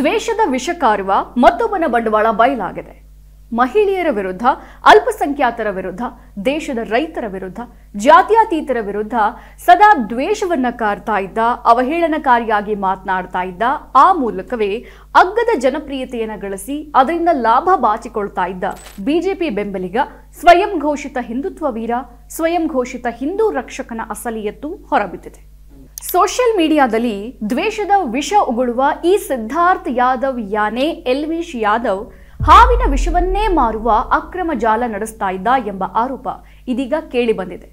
ದ್ವೇಷದ ವಿಷಕಾರುವ ಮತ್ತೊಬ್ಬನ ಬಂಡವಾಳ ಬಯಲಾಗಿದೆ ಮಹಿಳೆಯರ ವಿರುದ್ಧ ಅಲ್ಪಸಂಖ್ಯಾತರ ವಿರುದ್ಧ ದೇಶದ ರೈತರ ವಿರುದ್ಧ ಜಾತ್ಯಾತೀತರ ವಿರುದ್ಧ ಸದಾ ದ್ವೇಷವನ್ನ ಕಾರ್ತಾ ಇದ್ದ ಅವಹೇಳನಕಾರಿಯಾಗಿ ಮಾತನಾಡ್ತಾ ಇದ್ದ ಆ ಮೂಲಕವೇ ಅಗ್ಗದ ಜನಪ್ರಿಯತೆಯನ್ನು ಗಳಿಸಿ ಅದರಿಂದ ಲಾಭ ಬಾಚಿಕೊಳ್ತಾ ಇದ್ದ ಬಿಜೆಪಿ ಬೆಂಬಲಿಗ ಸ್ವಯಂ ಘೋಷಿತ ಹಿಂದುತ್ವ ವೀರ ಸ್ವಯಂ ಘೋಷಿತ ಹಿಂದೂ ರಕ್ಷಕನ ಅಸಲಿಯತ್ತು ಹೊರಬಿದ್ದಿದೆ ಸೋಷಿಯಲ್ ಮೀಡಿಯಾದಲ್ಲಿ ದ್ವೇಷದ ವಿಷ ಉಗುಳುವ ಈ ಸಿದ್ಧಾರ್ಥ್ ಯಾದವ್ ಯಾನೆ ಎಲ್ವಿಶ್ ಯಾದವ್ ಹಾವಿನ ವಿಷವನ್ನೇ ಮಾರುವ ಅಕ್ರಮ ಜಾಲ ನಡೆಸ್ತಾ ಇದ್ದ ಎಂಬ ಆರೋಪ ಇದೀಗ ಕೇಳಿ ಬಂದಿದೆ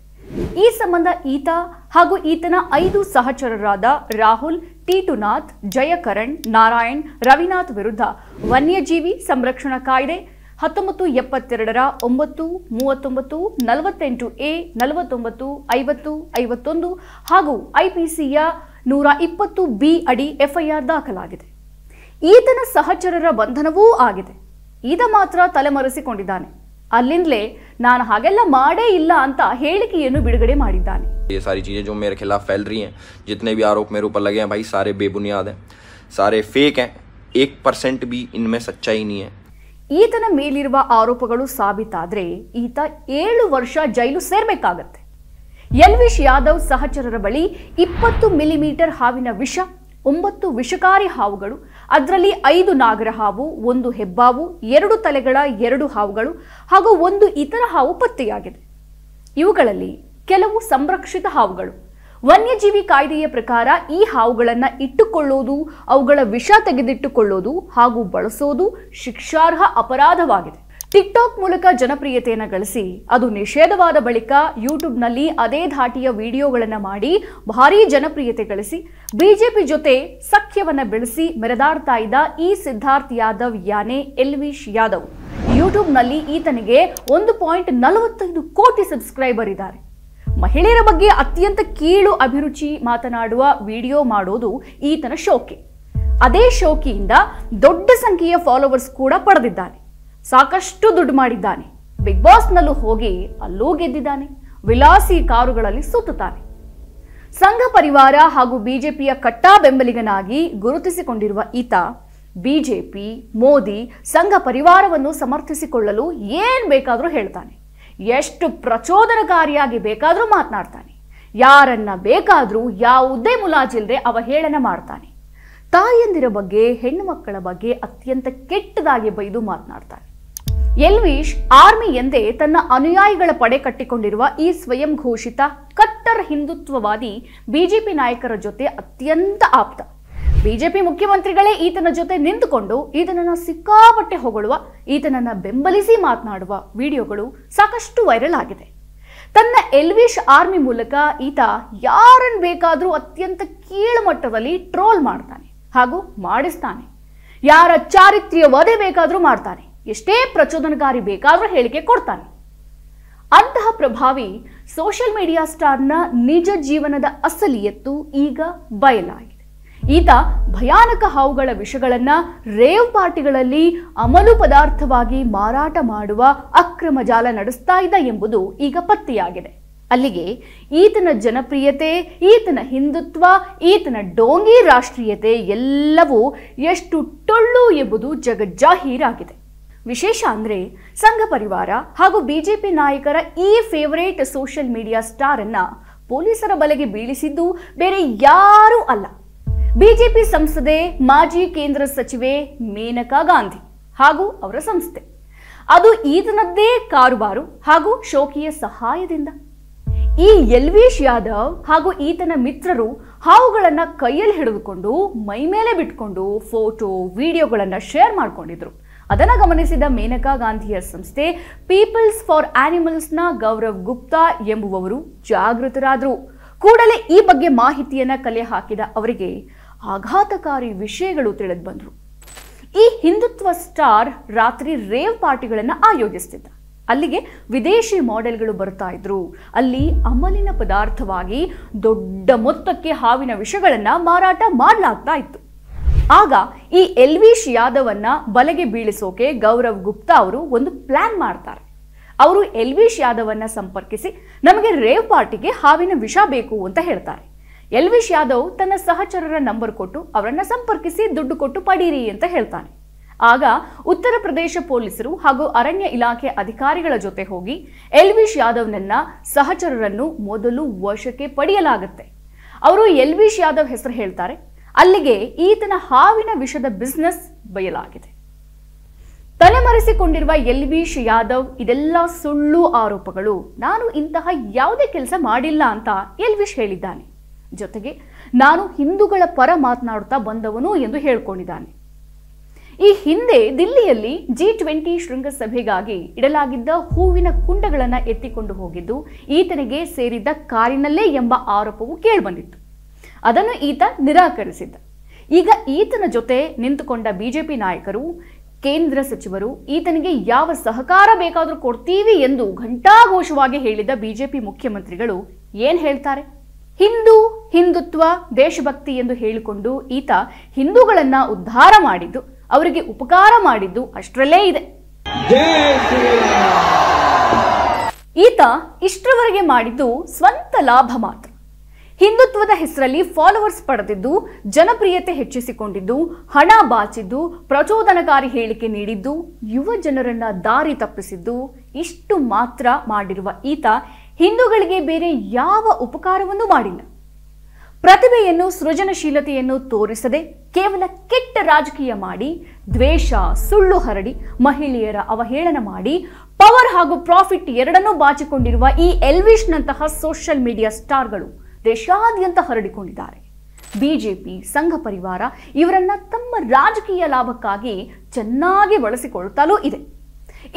ಈ ಸಂಬಂಧ ಈತ ಹಾಗೂ ಈತನ ಐದು ಸಹಚರರಾದ ರಾಹುಲ್ ಟೀಟುನಾಥ್ ಜಯಕರಣ್ ನಾರಾಯಣ್ ರವಿನಾಥ್ ವಿರುದ್ಧ ವನ್ಯಜೀವಿ ಸಂರಕ್ಷಣಾ ಕಾಯ್ದೆ ಹತ್ತೊಂಬತ್ತು ಎಪ್ಪತ್ತೆರಡರ ಒಂಬತ್ತು ಮೂವತ್ತೊಂಬತ್ತು ನಲವತ್ತೆಂಟು ಎ ನಲವತ್ತೊಂಬತ್ತು ಐವತ್ತು ಐವತ್ತೊಂದು ಹಾಗೂ ಐಪಿಸಿಯ ನೂರ ಇಪ್ಪತ್ತು ಬಿ ಅಡಿ ಎಫ್ಐಆರ್ ದಾಖಲಾಗಿದೆ ಈತನ ಸಹಚರರ ಬಂಧನವೂ ಆಗಿದೆ ಈತ ಮಾತ್ರ ತಲೆಮರೆಸಿಕೊಂಡಿದ್ದಾನೆ ಅಲ್ಲಿಂದಲೇ ನಾನು ಹಾಗೆಲ್ಲ ಮಾಡೇ ಇಲ್ಲ ಅಂತ ಹೇಳಿಕೆಯನ್ನು ಬಿಡುಗಡೆ ಮಾಡಿದ್ದಾನೆ ಈ ಸಾರಿ ಚೀಜೆ जो ಮೇರೆ ಖಿಲಾಫ್ फैल रही ಬಿ ಆರೋಪ भी आरोप मेरे ऊपर लगे हैं भाई सारे बेबुनियाद हैं सारे फेक हैं एक परसेंट भी ಈತನ ಮೇಲಿರುವ ಆರೋಪಗಳು ಸಾಬೀತಾದರೆ ಈತ ಏಳು ವರ್ಷ ಜೈಲು ಸೇರಬೇಕಾಗತ್ತೆ ಎಲ್ವಿಶ್ ಯಾದವ್ ಸಹಚರರ ಬಳಿ ಇಪ್ಪತ್ತು ಮಿಲಿಮೀಟರ್ ಹಾವಿನ ವಿಷ ಒಂಬತ್ತು ವಿಷಕಾರಿ ಹಾವುಗಳು ಅದರಲ್ಲಿ ಐದು ನಾಗರ ಹಾವು ಒಂದು ಹೆಬ್ಬಾವು ಎರಡು ತಲೆಗಳ ಎರಡು ಹಾವುಗಳು ಹಾಗೂ ಒಂದು ಇತರ ಹಾವು ಪತ್ತೆಯಾಗಿದೆ ಇವುಗಳಲ್ಲಿ ಕೆಲವು ಸಂರಕ್ಷಿತ ಹಾವುಗಳು ವನ್ಯಜೀವಿ ಕಾಯ್ದೆಯ ಪ್ರಕಾರ ಈ ಹಾವುಗಳನ್ನು ಇಟ್ಟುಕೊಳ್ಳೋದು ಅವುಗಳ ವಿಷ ತೆಗೆದಿಟ್ಟುಕೊಳ್ಳೋದು ಹಾಗೂ ಬಳಸೋದು ಶಿಕ್ಷಾರ್ಹ ಅಪರಾಧವಾಗಿದೆ ಟಿಕ್ಟಾಕ್ ಮೂಲಕ ಜನಪ್ರಿಯತೆಯನ್ನು ಗಳಿಸಿ ಅದು ನಿಷೇಧವಾದ ಬಳಿಕ ಯೂಟ್ಯೂಬ್ನಲ್ಲಿ ಅದೇ ಧಾಟಿಯ ವಿಡಿಯೋಗಳನ್ನು ಮಾಡಿ ಭಾರೀ ಜನಪ್ರಿಯತೆ ಗಳಿಸಿ ಬಿಜೆಪಿ ಜೊತೆ ಸಖ್ಯವನ್ನು ಬೆಳೆಸಿ ಮೆರೆದಾಡ್ತಾ ಇದ್ದ ಈ ಸಿದ್ಧಾರ್ಥ್ ಯಾದವ್ ಯಾನೆ ಎಲ್ವಿಶ್ ಯಾದವ್ ಯೂಟ್ಯೂಬ್ನಲ್ಲಿ ಈತನಿಗೆ ಒಂದು ಪಾಯಿಂಟ್ ನಲವತ್ತೈದು ಕೋಟಿ ಸಬ್ಸ್ಕ್ರೈಬರ್ ಇದ್ದಾರೆ ಮಹಿಳೆಯರ ಬಗ್ಗೆ ಅತ್ಯಂತ ಕೀಳು ಅಭಿರುಚಿ ಮಾತನಾಡುವ ವಿಡಿಯೋ ಮಾಡೋದು ಈತನ ಶೋಕೆ ಅದೇ ಶೋಕಿಯಿಂದ ದೊಡ್ಡ ಸಂಖ್ಯೆಯ ಫಾಲೋವರ್ಸ್ ಕೂಡ ಪಡೆದಿದ್ದಾನೆ ಸಾಕಷ್ಟು ದುಡ್ಡು ಮಾಡಿದ್ದಾನೆ ಬಿಗ್ ಬಾಸ್ನಲ್ಲೂ ಹೋಗಿ ಅಲ್ಲೂ ಗೆದ್ದಿದ್ದಾನೆ ವಿಲಾಸಿ ಕಾರುಗಳಲ್ಲಿ ಸುತ್ತಾನೆ ಸಂಘ ಪರಿವಾರ ಹಾಗೂ ಬಿಜೆಪಿಯ ಕಟ್ಟಾ ಬೆಂಬಲಿಗನಾಗಿ ಗುರುತಿಸಿಕೊಂಡಿರುವ ಈತ ಬಿಜೆಪಿ ಮೋದಿ ಸಂಘ ಪರಿವಾರವನ್ನು ಸಮರ್ಥಿಸಿಕೊಳ್ಳಲು ಏನ್ ಬೇಕಾದರೂ ಹೇಳ್ತಾನೆ ಎಷ್ಟು ಪ್ರಚೋದನಕಾರಿಯಾಗಿ ಬೇಕಾದರೂ ಮಾತನಾಡ್ತಾನೆ ಯಾರನ್ನ ಬೇಕಾದರೂ ಯಾವುದೇ ಮುಲಾಜಿಲ್ಲದೆ ಅವಹೇಳನ ಮಾಡ್ತಾನೆ ತಾಯಂದಿರ ಬಗ್ಗೆ ಹೆಣ್ಣು ಮಕ್ಕಳ ಬಗ್ಗೆ ಅತ್ಯಂತ ಕೆಟ್ಟದಾಗಿ ಬೈದು ಮಾತನಾಡ್ತಾನೆ ಎಲ್ವಿಶ್ ಆರ್ಮಿ ಎಂದೇ ತನ್ನ ಅನುಯಾಯಿಗಳ ಪಡೆ ಕಟ್ಟಿಕೊಂಡಿರುವ ಈ ಸ್ವಯಂ ಘೋಷಿತ ಕಟ್ಟರ್ ಹಿಂದುತ್ವವಾದಿ ಬಿಜೆಪಿ ನಾಯಕರ ಜೊತೆ ಅತ್ಯಂತ ಆಪ್ತ ಬಿಜೆಪಿ ಮುಖ್ಯಮಂತ್ರಿಗಳೇ ಈತನ ಜೊತೆ ನಿಂತುಕೊಂಡು ಈತನನ್ನು ಸಿಕ್ಕಾಪಟ್ಟೆ ಹೊಗಳುವ ಈತನನ್ನು ಬೆಂಬಲಿಸಿ ಮಾತನಾಡುವ ವಿಡಿಯೋಗಳು ಸಾಕಷ್ಟು ವೈರಲ್ ಆಗಿದೆ ತನ್ನ ಎಲ್ವಿಶ್ ಆರ್ಮಿ ಮೂಲಕ ಈತ ಯಾರನ್ನು ಬೇಕಾದರೂ ಅತ್ಯಂತ ಕೀಳುಮಟ್ಟದಲ್ಲಿ ಟ್ರೋಲ್ ಮಾಡ್ತಾನೆ ಹಾಗೂ ಮಾಡಿಸ್ತಾನೆ ಯಾರ ಚಾರಿತ್ರ್ಯ ವಧೆ ಬೇಕಾದರೂ ಮಾಡ್ತಾನೆ ಎಷ್ಟೇ ಪ್ರಚೋದನಕಾರಿ ಬೇಕಾದರೂ ಹೇಳಿಕೆ ಕೊಡ್ತಾನೆ ಅಂತಹ ಪ್ರಭಾವಿ ಸೋಷಿಯಲ್ ಮೀಡಿಯಾ ಸ್ಟಾರ್ನ ನಿಜ ಜೀವನದ ಅಸಲಿಯತ್ತು ಈಗ ಬಯಲಾಗಿದೆ ಈತ ಭಯಾನಕ ಹಾವುಗಳ ವಿಷಗಳನ್ನ ರೇವ್ ಪಾರ್ಟಿಗಳಲ್ಲಿ ಅಮಲು ಪದಾರ್ಥವಾಗಿ ಮಾರಾಟ ಮಾಡುವ ಅಕ್ರಮ ಜಾಲ ನಡೆಸ್ತಾ ಇದ್ದ ಎಂಬುದು ಈಗ ಪತ್ತೆಯಾಗಿದೆ ಅಲ್ಲಿಗೆ ಈತನ ಜನಪ್ರಿಯತೆ ಈತನ ಹಿಂದುತ್ವ ಈತನ ಡೋಂಗಿ ರಾಷ್ಟ್ರೀಯತೆ ಎಲ್ಲವೂ ಎಷ್ಟು ಟೊಳ್ಳು ಎಂಬುದು ಜಗಜ್ಜಾಹೀರಾಗಿದೆ ವಿಶೇಷ ಅಂದರೆ ಸಂಘ ಪರಿವಾರ ಹಾಗೂ ಬಿಜೆಪಿ ನಾಯಕರ ಈ ಫೇವರೇಟ್ ಸೋಷಿಯಲ್ ಮೀಡಿಯಾ ಸ್ಟಾರನ್ನು ಪೊಲೀಸರ ಬಲೆಗೆ ಬೀಳಿಸಿದ್ದು ಬೇರೆ ಯಾರೂ ಅಲ್ಲ ಬಿಜೆಪಿ ಸಂಸದೆ ಮಾಜಿ ಕೇಂದ್ರ ಸಚಿವೆ ಮೇನಕಾ ಗಾಂಧಿ ಹಾಗೂ ಅವರ ಸಂಸ್ಥೆ ಅದು ಈತನದ್ದೇ ಕಾರುಬಾರು ಹಾಗೂ ಶೋಕಿಯ ಸಹಾಯದಿಂದ ಈ ಯಲ್ವೇಶ್ ಯಾದವ್ ಹಾಗೂ ಈತನ ಮಿತ್ರರು ಹಾವುಗಳನ್ನ ಕೈಯಲ್ಲಿ ಹಿಡಿದುಕೊಂಡು ಮೈಮೇಲೆ ಬಿಟ್ಕೊಂಡು ಫೋಟೋ ವಿಡಿಯೋಗಳನ್ನು ಶೇರ್ ಮಾಡಿಕೊಂಡಿದ್ರು ಅದನ್ನು ಗಮನಿಸಿದ ಮೇನಕಾ ಗಾಂಧಿಯ ಸಂಸ್ಥೆ ಪೀಪಲ್ಸ್ ಫಾರ್ ಆನಿಮಲ್ಸ್ನ ಗೌರವ್ ಗುಪ್ತಾ ಎಂಬುವವರು ಜಾಗೃತರಾದರು ಕೂಡಲೇ ಈ ಬಗ್ಗೆ ಮಾಹಿತಿಯನ್ನು ಕಲೆ ಹಾಕಿದ ಅವರಿಗೆ ಆಘಾತಕಾರಿ ವಿಷಯಗಳು ತಿಳಿದು ಬಂದರು ಈ ಹಿಂದುತ್ವ ಸ್ಟಾರ್ ರಾತ್ರಿ ರೇವ್ ಪಾರ್ಟಿಗಳನ್ನು ಆಯೋಜಿಸ್ತಿದ್ದ ಅಲ್ಲಿಗೆ ವಿದೇಶಿ ಮಾಡೆಲ್ಗಳು ಬರ್ತಾ ಇದ್ರು ಅಲ್ಲಿ ಅಮಲಿನ ಪದಾರ್ಥವಾಗಿ ದೊಡ್ಡ ಮೊತ್ತಕ್ಕೆ ಹಾವಿನ ವಿಷಗಳನ್ನು ಮಾರಾಟ ಮಾಡಲಾಗ್ತಾ ಇತ್ತು ಆಗ ಈ ಎಲ್ವಿಶ್ ಯಾದವನ್ನ ಬಲೆಗೆ ಬೀಳಿಸೋಕೆ ಗೌರವ್ ಗುಪ್ತಾ ಅವರು ಒಂದು ಪ್ಲಾನ್ ಮಾಡ್ತಾರೆ ಅವರು ಎಲ್ವಿಶ್ ಯಾದವನ್ನ ಸಂಪರ್ಕಿಸಿ ನಮಗೆ ರೇವ್ ಪಾರ್ಟಿಗೆ ಹಾವಿನ ವಿಷ ಬೇಕು ಅಂತ ಹೇಳ್ತಾರೆ ಎಲ್ವಿಶ್ ಯಾದವ್ ತನ್ನ ಸಹಚರರ ನಂಬರ್ ಕೊಟ್ಟು ಅವರನ್ನು ಸಂಪರ್ಕಿಸಿ ದುಡ್ಡು ಕೊಟ್ಟು ಪಡೀರಿ ಅಂತ ಹೇಳ್ತಾನೆ ಆಗ ಉತ್ತರ ಪ್ರದೇಶ ಪೊಲೀಸರು ಹಾಗೂ ಅರಣ್ಯ ಇಲಾಖೆ ಅಧಿಕಾರಿಗಳ ಜೊತೆ ಹೋಗಿ ಎಲ್ವಿಶ್ ಯಾದವ್ನನ್ನ ಸಹಚರರನ್ನು ಮೊದಲು ವಶಕ್ಕೆ ಪಡೆಯಲಾಗುತ್ತೆ ಅವರು ಎಲ್ವಿಶ್ ಯಾದವ್ ಹೆಸರು ಹೇಳ್ತಾರೆ ಅಲ್ಲಿಗೆ ಈತನ ಹಾವಿನ ವಿಷದ ಬಿಸ್ನೆಸ್ ಬಯಲಾಗಿದೆ ತಲೆಮರೆಸಿಕೊಂಡಿರುವ ಎಲ್ವಿಶ್ ಯಾದವ್ ಇದೆಲ್ಲ ಸುಳ್ಳು ಆರೋಪಗಳು ನಾನು ಇಂತಹ ಯಾವುದೇ ಕೆಲಸ ಮಾಡಿಲ್ಲ ಅಂತ ಎಲ್ವಿಶ್ ಹೇಳಿದ್ದಾನೆ ಜೊತೆಗೆ ನಾನು ಹಿಂದೂಗಳ ಪರ ಮಾತನಾಡುತ್ತಾ ಬಂದವನು ಎಂದು ಹೇಳಿಕೊಂಡಿದ್ದಾನೆ ಈ ಹಿಂದೆ ದಿಲ್ಲಿಯಲ್ಲಿ ಜಿ ಟ್ವೆಂಟಿ ಶೃಂಗಸಭೆಗಾಗಿ ಇಡಲಾಗಿದ್ದ ಹೂವಿನ ಕುಂಡಗಳನ್ನು ಎತ್ತಿಕೊಂಡು ಹೋಗಿದ್ದು ಈತನಿಗೆ ಸೇರಿದ್ದ ಕಾರಿನಲ್ಲೇ ಎಂಬ ಆರೋಪವು ಕೇಳಿಬಂದಿತ್ತು ಅದನ್ನು ಈತ ನಿರಾಕರಿಸಿದ್ದ ಈಗ ಈತನ ಜೊತೆ ನಿಂತುಕೊಂಡ ಬಿಜೆಪಿ ನಾಯಕರು ಕೇಂದ್ರ ಸಚಿವರು ಈತನಿಗೆ ಯಾವ ಸಹಕಾರ ಬೇಕಾದರೂ ಕೊಡ್ತೀವಿ ಎಂದು ಘಂಟಾಘೋಷವಾಗಿ ಹೇಳಿದ ಬಿಜೆಪಿ ಮುಖ್ಯಮಂತ್ರಿಗಳು ಏನು ಹೇಳ್ತಾರೆ ಹಿಂದೂ ಹಿಂದುತ್ವ ದೇಶಭಕ್ತಿ ಎಂದು ಹೇಳಿಕೊಂಡು ಈತ ಹಿಂದೂಗಳನ್ನ ಉದ್ಧಾರ ಮಾಡಿದ್ದು ಅವರಿಗೆ ಉಪಕಾರ ಮಾಡಿದ್ದು ಅಷ್ಟರಲ್ಲೇ ಇದೆ ಈತ ಇಷ್ಟರವರೆಗೆ ಮಾಡಿದ್ದು ಸ್ವಂತ ಲಾಭ ಮಾತ್ರ ಹಿಂದುತ್ವದ ಹೆಸರಲ್ಲಿ ಫಾಲೋವರ್ಸ್ ಪಡೆದಿದ್ದು ಜನಪ್ರಿಯತೆ ಹೆಚ್ಚಿಸಿಕೊಂಡಿದ್ದು ಹಣ ಬಾಚಿದ್ದು ಪ್ರಚೋದನಕಾರಿ ಹೇಳಿಕೆ ನೀಡಿದ್ದು ಯುವ ಜನರನ್ನ ದಾರಿ ತಪ್ಪಿಸಿದ್ದು ಇಷ್ಟು ಮಾತ್ರ ಮಾಡಿರುವ ಈತ ಹಿಂದೂಗಳಿಗೆ ಬೇರೆ ಯಾವ ಉಪಕಾರವನ್ನು ಮಾಡಿಲ್ಲ ಪ್ರತಿಭೆಯನ್ನು ಸೃಜನಶೀಲತೆಯನ್ನು ತೋರಿಸದೆ ಕೇವಲ ಕೆಟ್ಟ ರಾಜಕೀಯ ಮಾಡಿ ದ್ವೇಷ ಸುಳ್ಳು ಹರಡಿ ಮಹಿಳೆಯರ ಅವಹೇಳನ ಮಾಡಿ ಪವರ್ ಹಾಗೂ ಪ್ರಾಫಿಟ್ ಎರಡನ್ನೂ ಬಾಚಿಕೊಂಡಿರುವ ಈ ಎಲ್ವಿಶ್ನಂತಹ ಸೋಷಿಯಲ್ ಮೀಡಿಯಾ ಸ್ಟಾರ್ಗಳು ದೇಶಾದ್ಯಂತ ಹರಡಿಕೊಂಡಿದ್ದಾರೆ ಬಿಜೆಪಿ ಸಂಘ ಪರಿವಾರ ಇವರನ್ನ ತಮ್ಮ ರಾಜಕೀಯ ಲಾಭಕ್ಕಾಗಿ ಚೆನ್ನಾಗಿ ಬಳಸಿಕೊಳ್ಳುತ್ತಲೂ ಇದೆ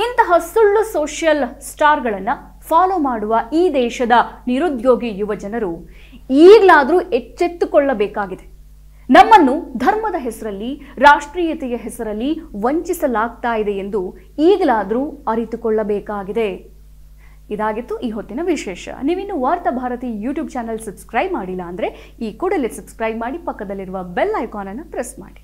ಇಂತಹ ಸುಳ್ಳು ಸೋಷಿಯಲ್ ಸ್ಟಾರ್ಗಳನ್ನು ಫಾಲೋ ಮಾಡುವ ಈ ದೇಶದ ನಿರುದ್ಯೋಗಿ ಯುವಜನರು ಈಗಲಾದರೂ ಎಚ್ಚೆತ್ತುಕೊಳ್ಳಬೇಕಾಗಿದೆ ನಮ್ಮನ್ನು ಧರ್ಮದ ಹೆಸರಲ್ಲಿ ರಾಷ್ಟ್ರೀಯತೆಯ ಹೆಸರಲ್ಲಿ ವಂಚಿಸಲಾಗ್ತಾ ಇದೆ ಎಂದು ಈಗಲಾದರೂ ಅರಿತುಕೊಳ್ಳಬೇಕಾಗಿದೆ ಇದಾಗಿತ್ತು ಈ ಹೊತ್ತಿನ ವಿಶೇಷ ನೀವಿನ್ನು ವಾರ್ತಾ ಭಾರತಿ ಯೂಟ್ಯೂಬ್ ಚಾನಲ್ ಸಬ್ಸ್ಕ್ರೈಬ್ ಮಾಡಿಲ್ಲ ಅಂದರೆ ಈ ಕೂಡಲೇ ಸಬ್ಸ್ಕ್ರೈಬ್ ಮಾಡಿ ಪಕ್ಕದಲ್ಲಿರುವ ಬೆಲ್ ಐಕಾನನ್ನು ಪ್ರೆಸ್ ಮಾಡಿ